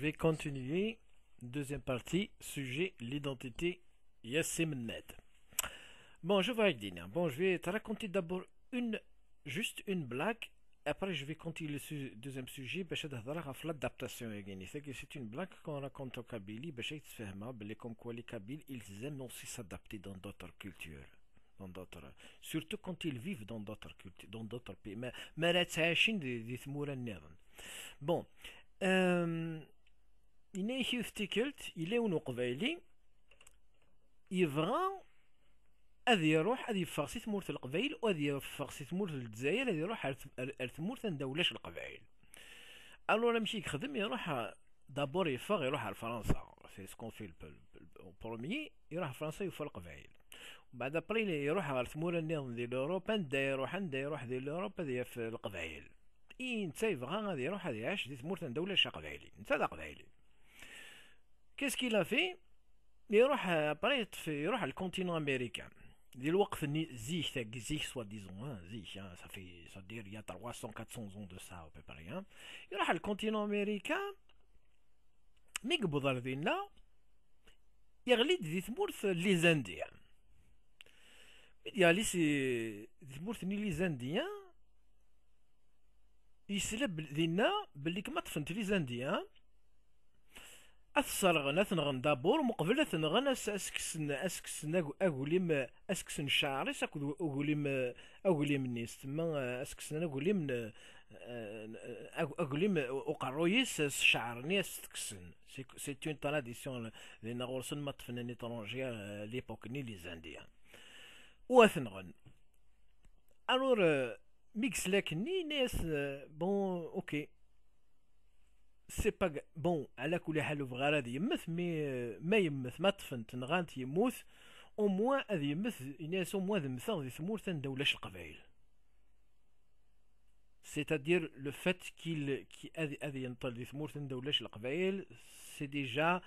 Je vais continuer. Deuxième partie, sujet, l'identité Ned. Bon, je vais dîner. Bon, je vais te raconter d'abord une, juste une blague. Après, je vais continuer le deuxième sujet. l'adaptation. C'est que c'est une blague qu'on raconte aux Kabylie. Comme quoi les Kabyles, ils aiment aussi s'adapter dans d'autres cultures. Dans d'autres, surtout quand ils vivent dans d'autres cultures, dans d'autres pays. Mais, mais, Bon. Euh, إني كيف تكلت إلي ونقبيلي يبغى أذي يروح أذي فرسي ثمورة القبيل وأذي فرسي ثمورة الجزائر أذي يروح ثمورة دولش القبيل ألو مشي يخدم يروح دابور يفغ يروح على فرنسا سي سكون في البرومي يروح فرنسا يفر القبيل بعد ابريل يروح على ثمورة النظم ديال اوروبا ندا يروح ندا يروح ديال اوروبا ديال في القبيل اي نتا يبغى غادي يروح غادي يعيش ثمورة دولش قبيلي نتا قبيلي كيس كي في يروح في يروح الكونتينون امريكان دي الوقت زيك تاك زيك سوا ديزون زيك صافي صدير يا 300 400 زون دو سا او بري يروح الكونتينون امريكان مي قبض ارضينا يغلي دي ثمورث لي زانديان دي ثمورث ني لي زانديان يسلب دينا بلي كما طفنت لي زانديان اثسرغن اثنغن دابور مقبل اثنغن اسكسن اسكسن اغوليم اسكسن شعرس اكد اغوليم اغوليم نيس تما اسكسن اغوليم آه، اغوليم اقرويس الشعر نيس تكسن سي اون تراديسيون لان غورسن ما تفنن اترونجيا ليبوك ني لي زانديان واثنغن الور ميكس ني ناس بون اوكي سي با بون على كل حال بغرض يمث مي ما يمث ما طفنت نغانت يموت او موا هذه يمث ناس او موا ذمثا ذي ثمورة دولاش القبائل سيتادير لو فات كي كي هذه هذه ينطل ذي ثمورة دولاش القبائل سي ديجا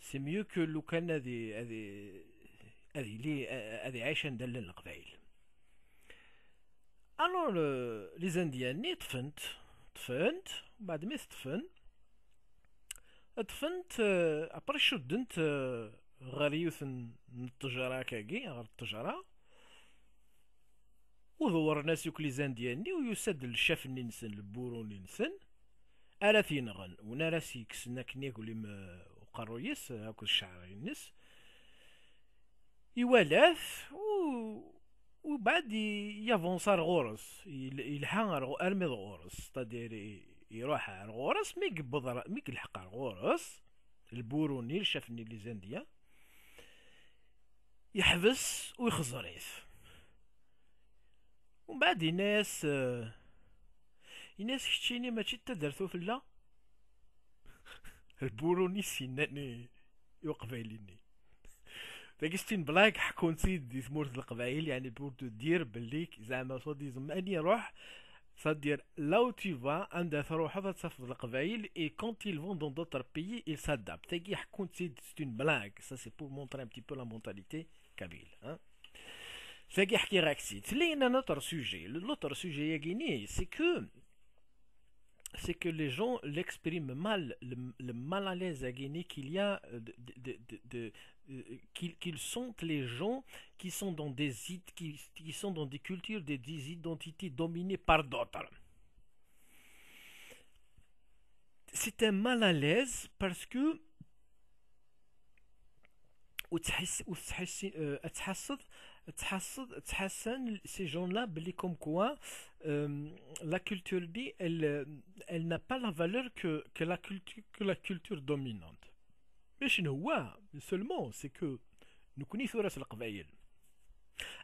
سي ميو كو لو كان هذه هذه هذه لي هذه عايشة ندلل القبائل الور لي زانديان ني طفنت طفنت بعد ما طفن أدفنت ابري شدنت غريوث من التجارة كاكي غير التجارة ودور ناس يوك لي زان ديالني ويسد الشاف نسن البوروني نسن ألا غن ونا راسي كسنا كنيك ولي وقرويس هاكو الشعر ينس يوالاف و وبعد يافونسار غورس يلحق ارمي غورس تادير يروح على الغورس مي يقبض مي يلحق على الغورس البوروني شافني لي زانديا يحبس ويخزر عيث ومن بعد الناس الناس آه، كتشيني ماشي تا دارتو فلا البوروني سيناني يوقبايليني فاكستين بلاك حكون سيد دي ثمورة القبائل يعني بور دير بليك زعما صديزم اني روح C'est-à-dire, là où tu vas, et quand ils vont dans d'autres pays, ils s'adaptent. C'est une blague. Ça, c'est pour montrer un petit peu la mentalité kabyle. Hein. C'est un autre sujet. L'autre sujet, c'est que c'est que les gens l'expriment mal, le, mal à l'aise qu'il y a de, euh, qu'ils sont les gens qui sont dans des qui, qui sont dans des cultures, des, des identités dominées par d'autres. C'est un mal à l'aise parce que euh, ces gens-là comme quoi euh, la culture dit elle, elle n'a pas la valeur que, la culture, que la culture dominante chez wa, seulement, c'est que nous connaissons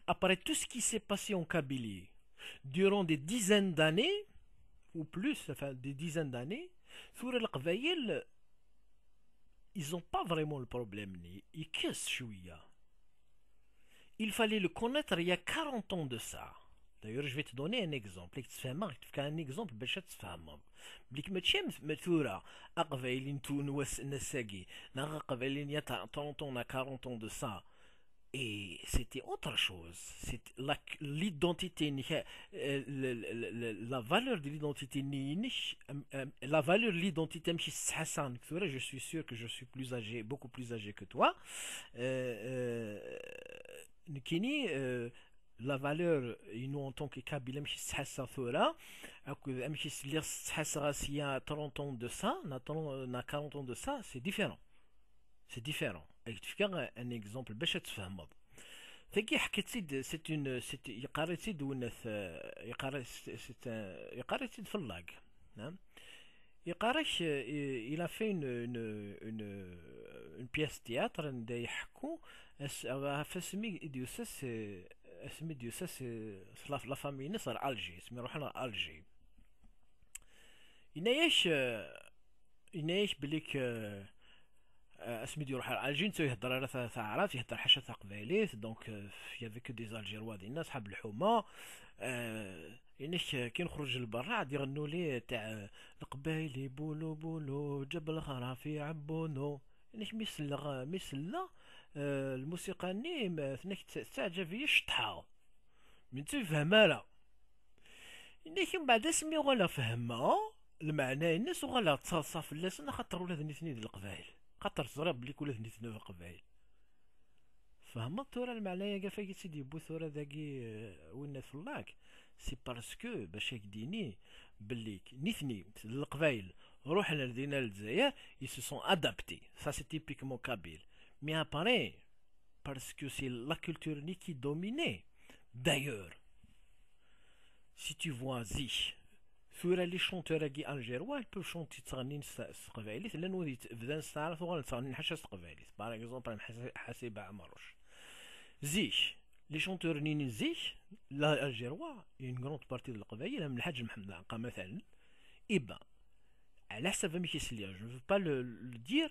Après tout ce qui s'est passé en Kabylie, durant des dizaines d'années, ou plus, enfin des dizaines d'années, sur le Qbayil, ils n'ont pas vraiment le problème. Et qu'il y chouïa. Il fallait le connaître il y a 40 ans de ça. D'ailleurs, je vais te donner un exemple. tu un exemple ya ans, 40 ans de ça. Et c'était autre chose. C'est L'identité, euh, la valeur de l'identité, euh, euh, la valeur de l'identité, je suis sûr que je suis plus âgé, beaucoup plus âgé que toi la valeur ils en tant que kabyle mchi tsahsa 30 ans de ça 40 ans de ça c'est différent c'est différent vais vous donner un exemple il تفهم تكي حكيت une pièce de سيت il a ونث une اسمي ديوسا سي لا فامي نصر الجي اسمي روحنا الجي يناياش يناياش بليك آه، اسمي ديو روح الجي نسوي يهضر على ثلاثة ثعرات يهضر حاشا تقبيليت دونك يافيك دي دي ديالنا صحاب الحومه يناش آه، كي نخرج لبرا عاد يغنوا لي تاع القبايلي بولو بولو جبل خرافي عبونو يناش ميسلغ ميسلغ آه، الموسيقى ني آه، ثنك تعجب هي الشطحة من تو تفهم لا لكن بعد سمي ولا فهمها المعنى الناس وغلا تصاصا انا خاطر ولا ثنيتني ديال القبائل خاطر تزرى بلي كل ثنيتنا ديال القبائل فهمت تورا المعنى يا فاك سيدي بو ثورة ذاكي آه، وين في اللاك سي باسكو باش يكديني بلي نثني القبائل روحنا لدينا الجزائر يسو ادابتي سا سي تيبيكمون كابيل mais apparaît parce que c'est la culture ni qui dominait. D'ailleurs, si tu vois Zi, sur les chanteurs qui algérois, ils peuvent chanter Tsanin Srevelis, l'un ou l'autre, Vdan Sarf ou Tsanin Hachas Srevelis, par exemple, Haseba Amarouche. Zi, les chanteurs Nin Zi, l'algérois, et une grande partie de la Kvaïl, l'un Hajj Mohamed exemple et eh ben, à la Savamikis Lia, je ne veux pas le dire,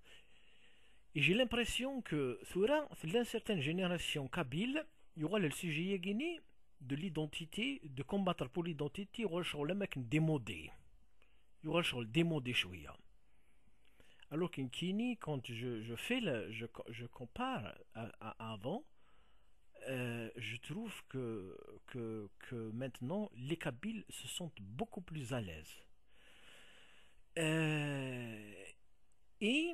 Et j'ai l'impression que sur dans certaines générations kabyle, il y aura le sujet de l'identité, de combattre pour l'identité, il y aura le mec démodé. Il y le démodé chouïa. Alors qu'en Kini, quand je, fais le, je, compare à, avant, euh, je trouve que, que, maintenant les Kabyles se sentent beaucoup plus à l'aise. Euh, et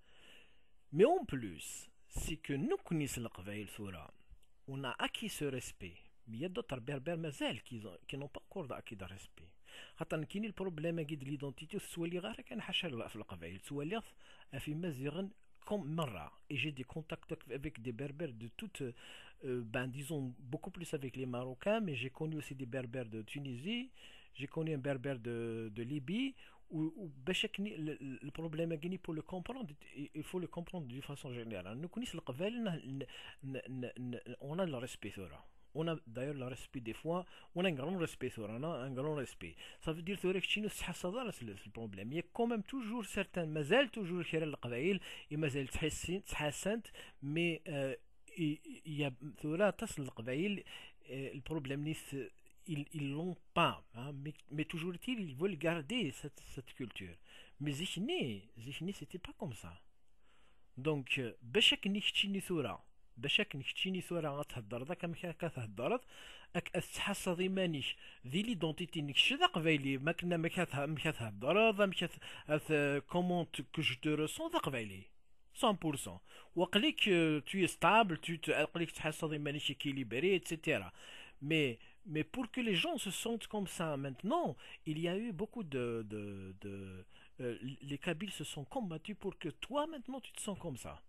Mais en plus, c'est que nous connaissons le Sura, On a acquis ce respect. Mais il y a d'autres berbères elles qui n'ont pas encore acquis de respect. problème l'identité, l'identité, le les fait, qui comme Mara. Et j'ai des contacts avec des berbères de toutes, euh, ben disons beaucoup plus avec les Marocains, mais j'ai connu aussi des berbères de Tunisie, j'ai connu un berbère de, de Libye, le problème pour le comprendre il faut le comprendre de façon générale hein. nous connaissons le قبل on a le respect on a d'ailleurs le respect des fois on a un grand respect on a un grand respect ça veut dire que nous le problème il y a quand même toujours certains مازال toujours et القبائل est تحسن تحسنت mais euh, il y a تصل le problème n'est ils ne l'ont pas. Hein. mais, toujours est-il, ils veulent garder cette, cette culture. Mais Zichni, Zichni, ce c'était pas comme ça. Donc, euh, Beshek Nichtini soura Beshek Nichtini Thura, hein, Atahdarda, Kamchaka, Atahdarda, Ak Ashasadi Manich, Zili Dantiti Nichtidak, Veili, Makna Mekhatha, Mekhatha, Atahdarda, euh, Mekhatha, comment que je te ressens, Dak 100%. Ou que tu es stable, tu te, tu te sens équilibré, etc. Mais mais pour que les gens se sentent comme ça maintenant, il y a eu beaucoup de... de, euh, les Kabyles se sont combattus pour que toi maintenant tu te sens comme ça.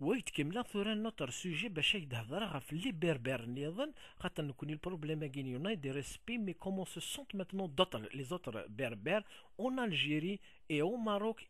Oui, كاملة ثورة نطر سوجي باش les berbères. في لي Les نيضن خاطر berbères, البروبليم كين يوناي دي ريسبي مي كومون سو سونت ماتنون دوتر berbères, زوتر et اون الجيري اي او ماروك